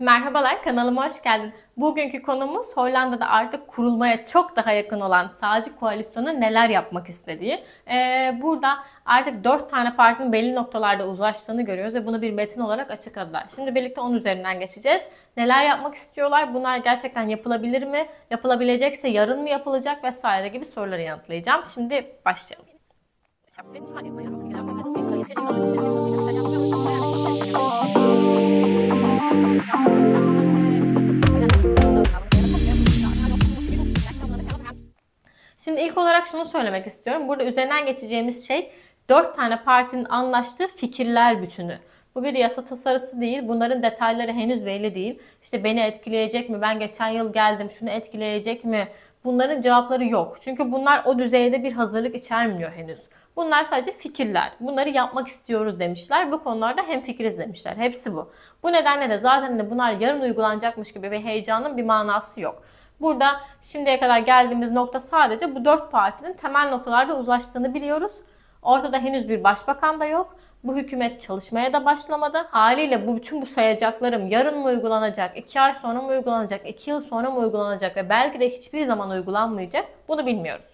Merhabalar, kanalıma hoş geldin. Bugünkü konumuz Hollanda'da artık kurulmaya çok daha yakın olan sağcı Koalisyonu neler yapmak istediği. Ee, burada artık 4 tane partinin belli noktalarda uzlaştığını görüyoruz ve bunu bir metin olarak açıkladılar. Şimdi birlikte 10 üzerinden geçeceğiz. Neler yapmak istiyorlar? Bunlar gerçekten yapılabilir mi? Yapılabilecekse yarın mı yapılacak vesaire gibi soruları yanıtlayacağım. Şimdi başlayalım. İlk olarak şunu söylemek istiyorum. Burada üzerinden geçeceğimiz şey dört tane partinin anlaştığı fikirler bütünü. Bu bir yasa tasarısı değil. Bunların detayları henüz belli değil. İşte beni etkileyecek mi? Ben geçen yıl geldim. Şunu etkileyecek mi? Bunların cevapları yok. Çünkü bunlar o düzeyde bir hazırlık içermiyor henüz. Bunlar sadece fikirler. Bunları yapmak istiyoruz demişler. Bu konularda hem fikiriz demişler. Hepsi bu. Bu nedenle de zaten de hani bunlar yarın uygulanacakmış gibi bir heyecanın bir manası yok. Burada şimdiye kadar geldiğimiz nokta sadece bu dört partinin temel noktalarda uzlaştığını biliyoruz. Ortada henüz bir başbakan da yok. Bu hükümet çalışmaya da başlamadı. Haliyle bu bütün bu sayacaklarım yarın mı uygulanacak, iki ay sonra mı uygulanacak, iki yıl sonra mı uygulanacak ve belki de hiçbir zaman uygulanmayacak bunu bilmiyoruz.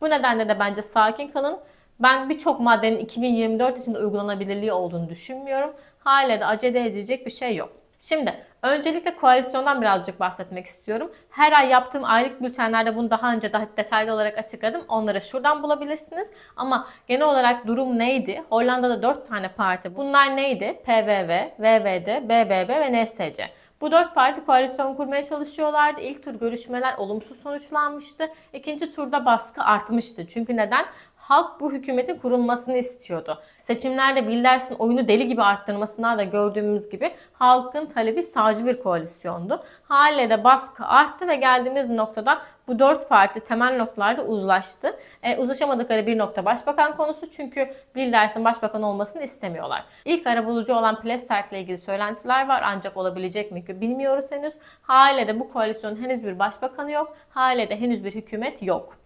Bu nedenle de bence sakin kalın. Ben birçok maddenin 2024 için uygulanabilirliği olduğunu düşünmüyorum. Hala da acele edecek bir şey yok. Şimdi Öncelikle koalisyondan birazcık bahsetmek istiyorum. Her ay yaptığım aylık bültenlerde bunu daha önce daha detaylı olarak açıkladım. Onları şuradan bulabilirsiniz. Ama genel olarak durum neydi? Hollanda'da 4 tane parti. Bunlar neydi? PVV, VVD, BBB ve NSC. Bu dört parti koalisyon kurmaya çalışıyorlardı. İlk tur görüşmeler olumsuz sonuçlanmıştı. İkinci turda baskı artmıştı. Çünkü neden? Halk bu hükümetin kurulmasını istiyordu. Seçimlerde bildersin oyunu deli gibi arttırmasından da gördüğümüz gibi halkın talebi sağcı bir koalisyondu. Haliyle de baskı arttı ve geldiğimiz noktada bu dört parti temel noktalarda uzlaştı. E, uzlaşamadıkları bir nokta başbakan konusu çünkü Bilders'in başbakan olmasını istemiyorlar. İlk arabulucu olan Plesterk ile ilgili söylentiler var ancak olabilecek mi ki bilmiyoruz henüz. Haliyle de bu koalisyonun henüz bir başbakanı yok. Haliyle de henüz bir hükümet yok.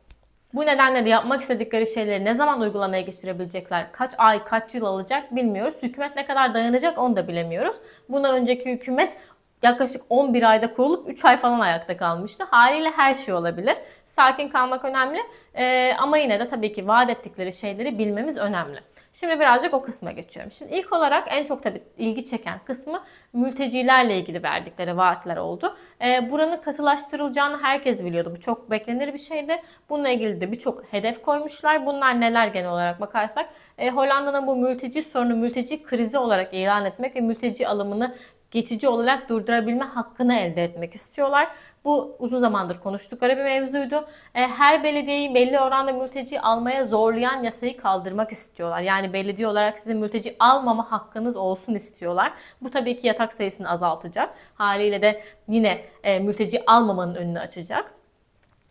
Bu nedenle de yapmak istedikleri şeyleri ne zaman uygulamaya geçirebilecekler, kaç ay, kaç yıl alacak bilmiyoruz. Hükümet ne kadar dayanacak onu da bilemiyoruz. Bundan önceki hükümet yaklaşık 11 ayda kurulup 3 ay falan ayakta kalmıştı. Haliyle her şey olabilir. Sakin kalmak önemli ee, ama yine de tabii ki vaat ettikleri şeyleri bilmemiz önemli. Şimdi birazcık o kısma geçiyorum. Şimdi ilk olarak en çok tabii ilgi çeken kısmı mültecilerle ilgili verdikleri vaatler oldu. E, buranın katılaştırılacağını herkes biliyordu. Bu çok beklenir bir şeydi. Bununla ilgili de birçok hedef koymuşlar. Bunlar neler genel olarak bakarsak e, Hollanda'nın bu mülteci sorunu mülteci krizi olarak ilan etmek ve mülteci alımını geçici olarak durdurabilme hakkını elde etmek istiyorlar. Bu uzun zamandır konuştukları bir mevzuydu. E, her belediyeyi belli oranda mülteci almaya zorlayan yasayı kaldırmak istiyorlar. Yani belediye olarak sizin mülteci almama hakkınız olsun istiyorlar. Bu tabii ki yatak sayısını azaltacak. Haliyle de yine e, mülteci almamanın önünü açacak.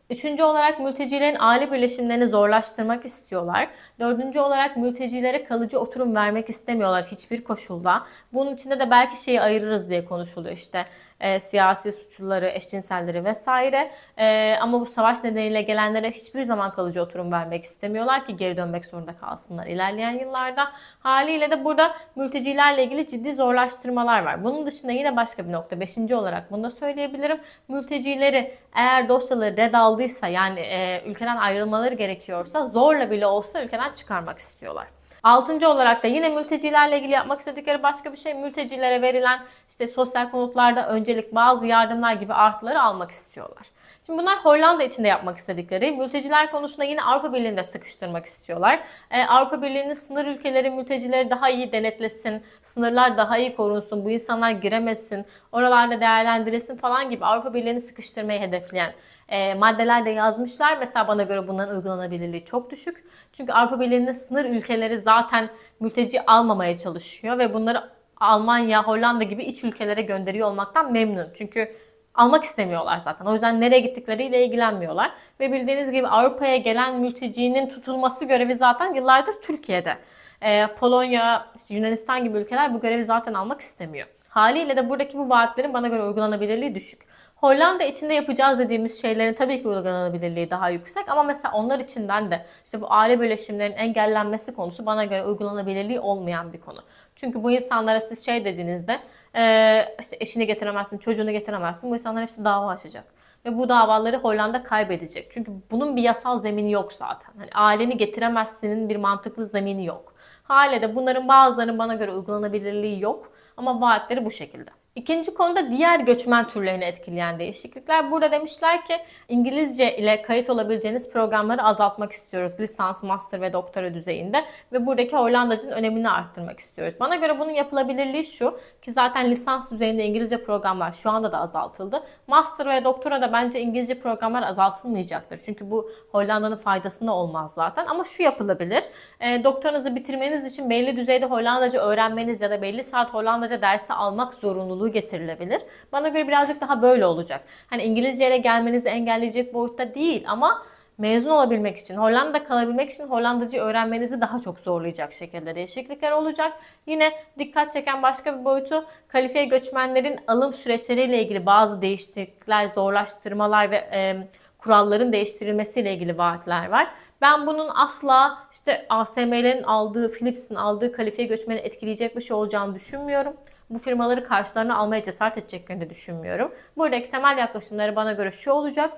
Üçüncü olarak mültecilerin aile birleşimlerini zorlaştırmak istiyorlar. Dördüncü olarak mültecilere kalıcı oturum vermek istemiyorlar hiçbir koşulda. Bunun içinde de belki şeyi ayırırız diye konuşuluyor işte e, siyasi suçluları, eşcinselleri vesaire. E, ama bu savaş nedeniyle gelenlere hiçbir zaman kalıcı oturum vermek istemiyorlar ki geri dönmek zorunda kalsınlar ilerleyen yıllarda. Haliyle de burada mültecilerle ilgili ciddi zorlaştırmalar var. Bunun dışında yine başka bir nokta, beşinci olarak bunu da söyleyebilirim. Mültecileri eğer dosyaları red aldıysa yani e, ülkeden ayrılmaları gerekiyorsa zorla bile olsa ülkeden çıkarmak istiyorlar. Altıncı olarak da yine mültecilerle ilgili yapmak istedikleri başka bir şey mültecilere verilen işte sosyal konutlarda öncelik bazı yardımlar gibi artıları almak istiyorlar. Şimdi bunlar Hollanda için de yapmak istedikleri. Mülteciler konusunda yine Avrupa Birliği'ni de sıkıştırmak istiyorlar. Ee, Avrupa Birliği'nin sınır ülkeleri mültecileri daha iyi denetlesin, sınırlar daha iyi korunsun, bu insanlar giremesin, oralarda değerlendirilsin falan gibi Avrupa Birliği'ni sıkıştırmayı hedefleyen e, maddelerde yazmışlar. Mesela bana göre bunların uygulanabilirliği çok düşük. Çünkü Avrupa Birliği'nin sınır ülkeleri zaten mülteci almamaya çalışıyor ve bunları Almanya, Hollanda gibi iç ülkelere gönderiyor olmaktan memnun. Çünkü almak istemiyorlar zaten. O yüzden nereye gittikleriyle ilgilenmiyorlar. Ve bildiğiniz gibi Avrupa'ya gelen mültecinin tutulması görevi zaten yıllardır Türkiye'de. Ee, Polonya, işte Yunanistan gibi ülkeler bu görevi zaten almak istemiyor. Haliyle de buradaki bu vaatlerin bana göre uygulanabilirliği düşük. Hollanda içinde yapacağız dediğimiz şeylerin tabii ki uygulanabilirliği daha yüksek ama mesela onlar içinden de işte bu aile birleşimlerin engellenmesi konusu bana göre uygulanabilirliği olmayan bir konu. Çünkü bu insanlara siz şey dediğinizde ee, işte eşini getiremezsin, çocuğunu getiremezsin. Bu insanlar hepsi dava açacak. Ve bu davaları Hollanda kaybedecek. Çünkü bunun bir yasal zemini yok zaten. Hani aileni getiremezsinin bir mantıklı zemini yok. Hala da bunların bazılarının bana göre uygulanabilirliği yok. Ama vaatleri bu şekilde. İkinci konuda diğer göçmen türlerini etkileyen değişiklikler. Burada demişler ki İngilizce ile kayıt olabileceğiniz programları azaltmak istiyoruz. Lisans, master ve doktora düzeyinde ve buradaki Hollandacının önemini arttırmak istiyoruz. Bana göre bunun yapılabilirliği şu ki zaten lisans düzeyinde İngilizce programlar şu anda da azaltıldı. Master ve doktora da bence İngilizce programlar azaltılmayacaktır. Çünkü bu Hollanda'nın faydasında olmaz zaten ama şu yapılabilir. E, ee, doktoranızı bitirmeniz için belli düzeyde Hollandaca öğrenmeniz ya da belli saat Hollandaca dersi almak zorunluluğu zorluğu getirilebilir. Bana göre birazcık daha böyle olacak. Hani İngilizce'ye gelmenizi engelleyecek boyutta değil ama mezun olabilmek için, Hollanda kalabilmek için Hollandacı öğrenmenizi daha çok zorlayacak şekilde değişiklikler olacak. Yine dikkat çeken başka bir boyutu kalifiye göçmenlerin alım süreçleriyle ilgili bazı değişiklikler, zorlaştırmalar ve e, kuralların değiştirilmesiyle ilgili vaatler var. Ben bunun asla işte ASM'lerin aldığı, Philips'in aldığı kalifiye göçmeni etkileyecek bir şey olacağını düşünmüyorum bu firmaları karşılarına almaya cesaret edeceklerini de düşünmüyorum. Buradaki temel yaklaşımları bana göre şu olacak.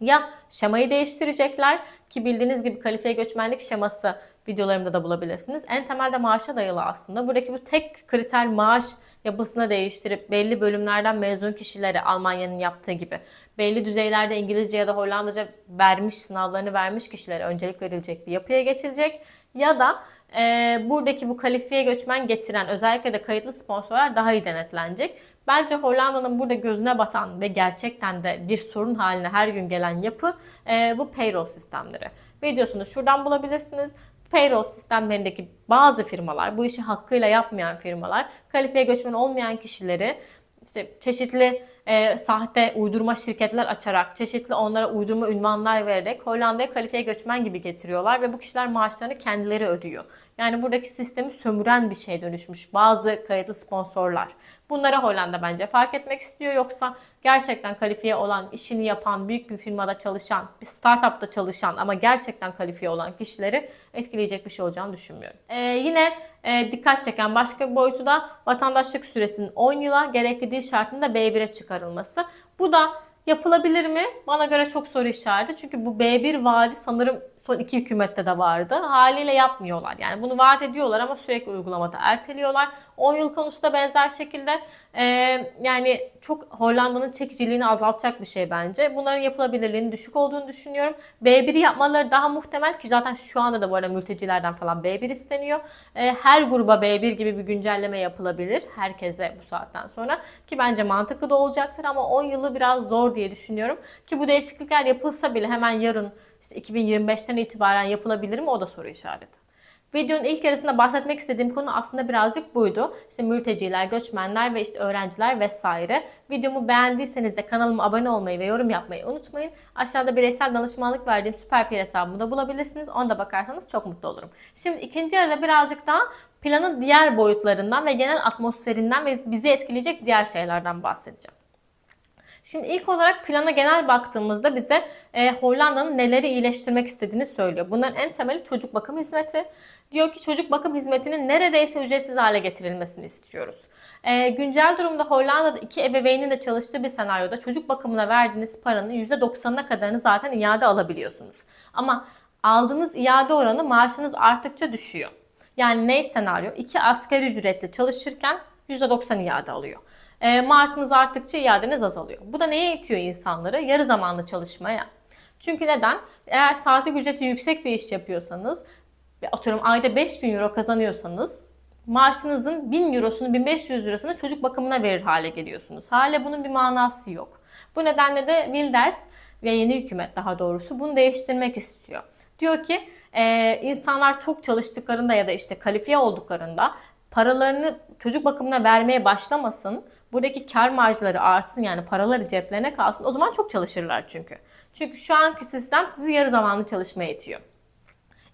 Ya şemayı değiştirecekler ki bildiğiniz gibi kalifiye göçmenlik şeması videolarımda da bulabilirsiniz. En temelde maaşa dayalı aslında. Buradaki bu tek kriter maaş yapısını değiştirip belli bölümlerden mezun kişileri Almanya'nın yaptığı gibi belli düzeylerde İngilizce ya da Hollandaca vermiş sınavlarını vermiş kişilere öncelik verilecek bir yapıya geçilecek ya da e, buradaki bu kalifiye göçmen getiren özellikle de kayıtlı sponsorlar daha iyi denetlenecek. Bence Hollanda'nın burada gözüne batan ve gerçekten de bir sorun haline her gün gelen yapı e, bu payroll sistemleri. Videosunu şuradan bulabilirsiniz payroll sistemlerindeki bazı firmalar, bu işi hakkıyla yapmayan firmalar, kalifiye göçmen olmayan kişileri işte çeşitli e, sahte uydurma şirketler açarak, çeşitli onlara uydurma ünvanlar vererek Hollanda'ya kalifiye göçmen gibi getiriyorlar ve bu kişiler maaşlarını kendileri ödüyor. Yani buradaki sistemi sömüren bir şey dönüşmüş bazı kayıtlı sponsorlar. Bunlara Hollanda bence fark etmek istiyor. Yoksa gerçekten kalifiye olan, işini yapan, büyük bir firmada çalışan, bir startupta çalışan ama gerçekten kalifiye olan kişileri etkileyecek bir şey olacağını düşünmüyorum. Ee, yine e, dikkat çeken başka bir boyutu da vatandaşlık süresinin 10 yıla gerekli dil şartında B1'e çıkarılması. Bu da yapılabilir mi? Bana göre çok soru işareti. Çünkü bu B1 vaadi sanırım son iki hükümette de vardı. Haliyle yapmıyorlar. Yani bunu vaat ediyorlar ama sürekli uygulamada erteliyorlar. 10 yıl konusu da benzer şekilde e, yani çok Hollanda'nın çekiciliğini azaltacak bir şey bence. Bunların yapılabilirliğinin düşük olduğunu düşünüyorum. B1 yapmaları daha muhtemel ki zaten şu anda da bu arada mültecilerden falan B1 isteniyor. E, her gruba B1 gibi bir güncelleme yapılabilir herkese bu saatten sonra ki bence mantıklı da olacaktır ama 10 yılı biraz zor diye düşünüyorum. Ki bu değişiklikler yapılsa bile hemen yarın işte 2025'ten itibaren yapılabilir mi o da soru işareti. Videonun ilk yarısında bahsetmek istediğim konu aslında birazcık buydu. İşte mülteciler, göçmenler ve işte öğrenciler vesaire. Videomu beğendiyseniz de kanalıma abone olmayı ve yorum yapmayı unutmayın. Aşağıda bireysel danışmanlık verdiğim süper PR hesabımı da bulabilirsiniz. Onda bakarsanız çok mutlu olurum. Şimdi ikinci yarıda birazcık daha planın diğer boyutlarından ve genel atmosferinden ve bizi etkileyecek diğer şeylerden bahsedeceğim. Şimdi ilk olarak plana genel baktığımızda bize e, Hollanda'nın neleri iyileştirmek istediğini söylüyor. Bunların en temeli çocuk bakım hizmeti. Diyor ki çocuk bakım hizmetinin neredeyse ücretsiz hale getirilmesini istiyoruz. E, güncel durumda Hollanda'da iki ebeveynin de çalıştığı bir senaryoda çocuk bakımına verdiğiniz paranın %90'ına kadarını zaten iade alabiliyorsunuz. Ama aldığınız iade oranı maaşınız arttıkça düşüyor. Yani ne senaryo? İki asgari ücretle çalışırken %90 iade alıyor e, maaşınız arttıkça iadeniz azalıyor. Bu da neye itiyor insanları? Yarı zamanlı çalışmaya. Çünkü neden? Eğer saatlik ücreti yüksek bir iş yapıyorsanız, atıyorum ayda 5000 euro kazanıyorsanız maaşınızın 1000 eurosunu 1500 eurosunu çocuk bakımına verir hale geliyorsunuz. Hala bunun bir manası yok. Bu nedenle de Wilders ve yeni hükümet daha doğrusu bunu değiştirmek istiyor. Diyor ki e, insanlar çok çalıştıklarında ya da işte kalifiye olduklarında paralarını çocuk bakımına vermeye başlamasın buradaki kar marjları artsın yani paraları ceplerine kalsın. O zaman çok çalışırlar çünkü. Çünkü şu anki sistem sizi yarı zamanlı çalışmaya itiyor.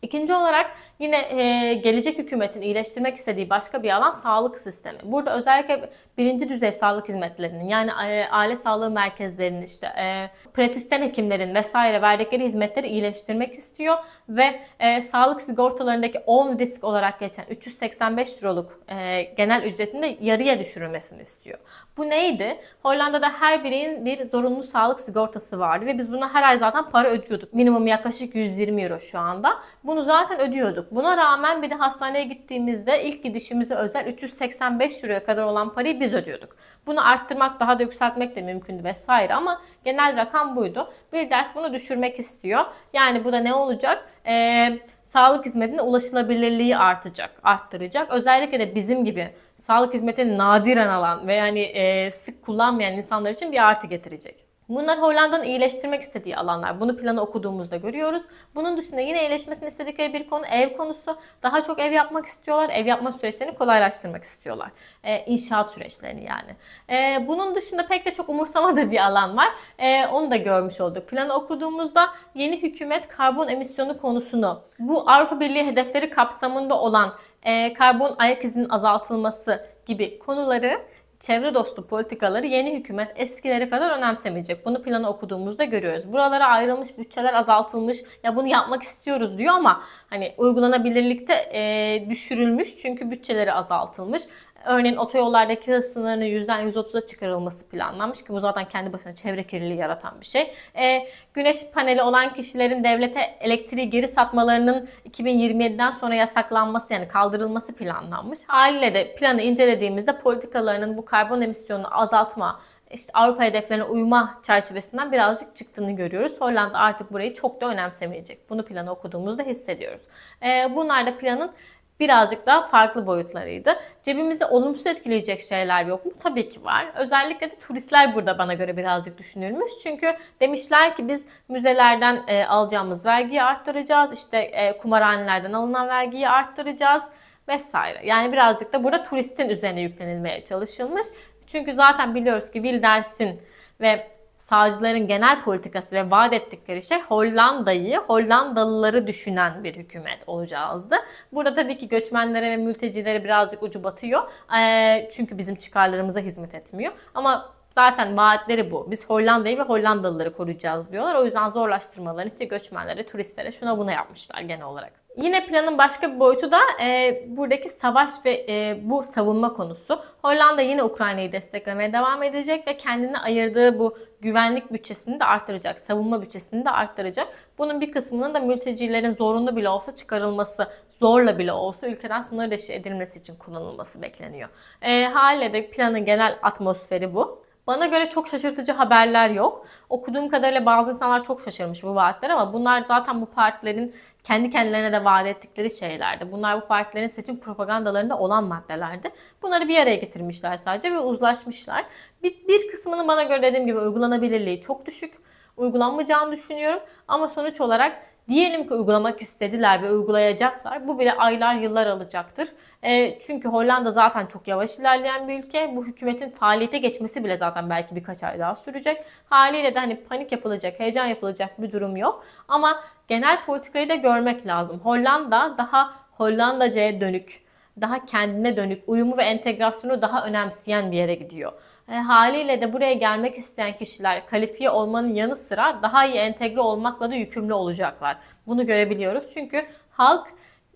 İkinci olarak Yine e, gelecek hükümetin iyileştirmek istediği başka bir alan sağlık sistemi. Burada özellikle birinci düzey sağlık hizmetlerinin yani e, aile sağlığı merkezlerinin işte e, pratisyen hekimlerin vesaire verdikleri hizmetleri iyileştirmek istiyor ve e, sağlık sigortalarındaki 10 risk olarak geçen 385 liralık e, genel ücretin de yarıya düşürülmesini istiyor. Bu neydi? Hollanda'da her bireyin bir zorunlu sağlık sigortası vardı ve biz buna her ay zaten para ödüyorduk. Minimum yaklaşık 120 euro şu anda. Bunu zaten ödüyorduk ödüyorduk. Buna rağmen bir de hastaneye gittiğimizde ilk gidişimize özel 385 liraya kadar olan parayı biz ödüyorduk. Bunu arttırmak, daha da yükseltmek de mümkündü vesaire ama genel rakam buydu. Bir ders bunu düşürmek istiyor. Yani bu da ne olacak? Eee sağlık hizmetine ulaşılabilirliği artacak, arttıracak. Özellikle de bizim gibi sağlık hizmetini nadiren alan ve yani e, sık kullanmayan insanlar için bir artı getirecek. Bunlar Hollanda'nın iyileştirmek istediği alanlar. Bunu planı okuduğumuzda görüyoruz. Bunun dışında yine iyileşmesini istedikleri bir konu ev konusu. Daha çok ev yapmak istiyorlar. Ev yapma süreçlerini kolaylaştırmak istiyorlar. E, inşaat süreçlerini yani. E, bunun dışında pek de çok umursamadığı bir alan var. E, onu da görmüş olduk. Planı okuduğumuzda yeni hükümet karbon emisyonu konusunu bu Avrupa Birliği hedefleri kapsamında olan e, karbon ayak izinin azaltılması gibi konuları çevre dostu politikaları yeni hükümet eskileri kadar önemsemeyecek. Bunu planı okuduğumuzda görüyoruz. Buralara ayrılmış bütçeler azaltılmış. Ya bunu yapmak istiyoruz diyor ama hani uygulanabilirlikte e, düşürülmüş çünkü bütçeleri azaltılmış. Örneğin otoyollardaki hız sınırının yüzden 130'a çıkarılması planlanmış ki bu zaten kendi başına çevre kirliliği yaratan bir şey. E, güneş paneli olan kişilerin devlete elektriği geri satmalarının 2027'den sonra yasaklanması yani kaldırılması planlanmış. Haliyle de planı incelediğimizde politikalarının bu karbon emisyonunu azaltma işte Avrupa hedeflerine uyma çerçevesinden birazcık çıktığını görüyoruz. Hollanda artık burayı çok da önemsemeyecek. Bunu planı okuduğumuzda hissediyoruz. E, bunlar da planın birazcık daha farklı boyutlarıydı. Cebimizi olumsuz etkileyecek şeyler yok mu? Tabii ki var. Özellikle de turistler burada bana göre birazcık düşünülmüş. Çünkü demişler ki biz müzelerden e, alacağımız vergiyi arttıracağız. İşte e, kumarhanelerden alınan vergiyi arttıracağız vesaire. Yani birazcık da burada turistin üzerine yüklenilmeye çalışılmış. Çünkü zaten biliyoruz ki Wilders'in ve sağcıların genel politikası ve vaat ettikleri şey Hollanda'yı, Hollandalıları düşünen bir hükümet olacağızdı. Burada tabii ki göçmenlere ve mültecilere birazcık ucu batıyor. Ee, çünkü bizim çıkarlarımıza hizmet etmiyor. Ama Zaten vaatleri bu. Biz Hollanda'yı ve Hollandalıları koruyacağız diyorlar. O yüzden zorlaştırmaları işte göçmenlere, turistlere şuna buna yapmışlar genel olarak. Yine planın başka bir boyutu da e, buradaki savaş ve e, bu savunma konusu. Hollanda yine Ukrayna'yı desteklemeye devam edecek ve kendine ayırdığı bu güvenlik bütçesini de arttıracak, savunma bütçesini de arttıracak. Bunun bir kısmının da mültecilerin zorunlu bile olsa çıkarılması, zorla bile olsa ülkeden sınır dışı edilmesi için kullanılması bekleniyor. E, haliyle de planın genel atmosferi bu. Bana göre çok şaşırtıcı haberler yok. Okuduğum kadarıyla bazı insanlar çok şaşırmış bu vaatler ama bunlar zaten bu partilerin kendi kendilerine de vaat ettikleri şeylerdi. Bunlar bu partilerin seçim propagandalarında olan maddelerdi. Bunları bir araya getirmişler sadece ve uzlaşmışlar. Bir, bir kısmının bana göre dediğim gibi uygulanabilirliği çok düşük. Uygulanmayacağını düşünüyorum ama sonuç olarak Diyelim ki uygulamak istediler ve uygulayacaklar. Bu bile aylar yıllar alacaktır. E, çünkü Hollanda zaten çok yavaş ilerleyen bir ülke. Bu hükümetin faaliyete geçmesi bile zaten belki birkaç ay daha sürecek. Haliyle de hani panik yapılacak, heyecan yapılacak bir durum yok. Ama genel politikayı da görmek lazım. Hollanda daha Hollandaca'ya dönük, daha kendine dönük, uyumu ve entegrasyonu daha önemseyen bir yere gidiyor. E, haliyle de buraya gelmek isteyen kişiler kalifiye olmanın yanı sıra daha iyi entegre olmakla da yükümlü olacaklar. Bunu görebiliyoruz. Çünkü halk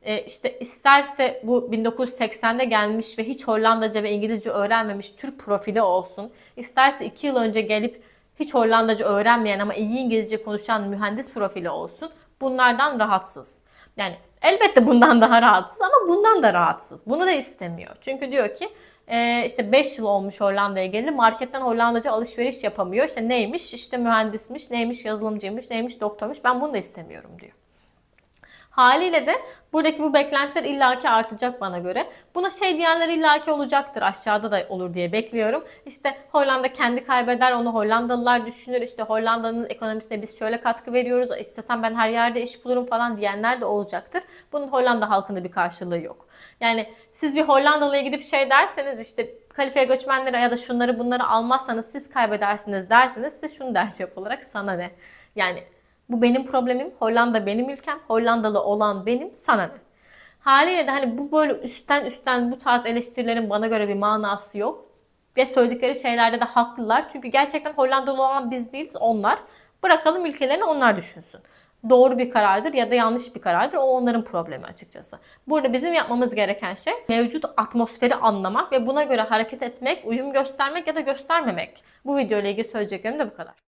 e, işte isterse bu 1980'de gelmiş ve hiç Hollandaca ve İngilizce öğrenmemiş Türk profili olsun, isterse 2 yıl önce gelip hiç Hollandaca öğrenmeyen ama iyi İngilizce konuşan mühendis profili olsun. Bunlardan rahatsız. Yani elbette bundan daha rahatsız ama bundan da rahatsız. Bunu da istemiyor. Çünkü diyor ki e, işte 5 yıl olmuş Hollanda'ya geleli marketten Hollandaca alışveriş yapamıyor. İşte neymiş işte mühendismiş, neymiş yazılımcıymış, neymiş doktormuş ben bunu da istemiyorum diyor. Haliyle de buradaki bu beklentiler illaki artacak bana göre. Buna şey diyenler illaki olacaktır. Aşağıda da olur diye bekliyorum. İşte Hollanda kendi kaybeder, onu Hollandalılar düşünür. İşte Hollanda'nın ekonomisine biz şöyle katkı veriyoruz. İstesem ben her yerde iş bulurum falan diyenler de olacaktır. Bunun Hollanda halkında bir karşılığı yok. Yani siz bir Hollandalı'ya gidip şey derseniz işte kalifiye göçmenleri ya da şunları bunları almazsanız siz kaybedersiniz derseniz size şunu der cevap olarak sana ne? Yani bu benim problemim. Hollanda benim ülkem. Hollandalı olan benim. Sana ne? Haliyle de hani bu böyle üstten üstten bu tarz eleştirilerin bana göre bir manası yok. Ve söyledikleri şeylerde de haklılar. Çünkü gerçekten Hollandalı olan biz değiliz onlar. Bırakalım ülkelerini onlar düşünsün. Doğru bir karardır ya da yanlış bir karardır. O onların problemi açıkçası. Burada bizim yapmamız gereken şey mevcut atmosferi anlamak ve buna göre hareket etmek, uyum göstermek ya da göstermemek. Bu video ile ilgili söyleyeceklerim de bu kadar.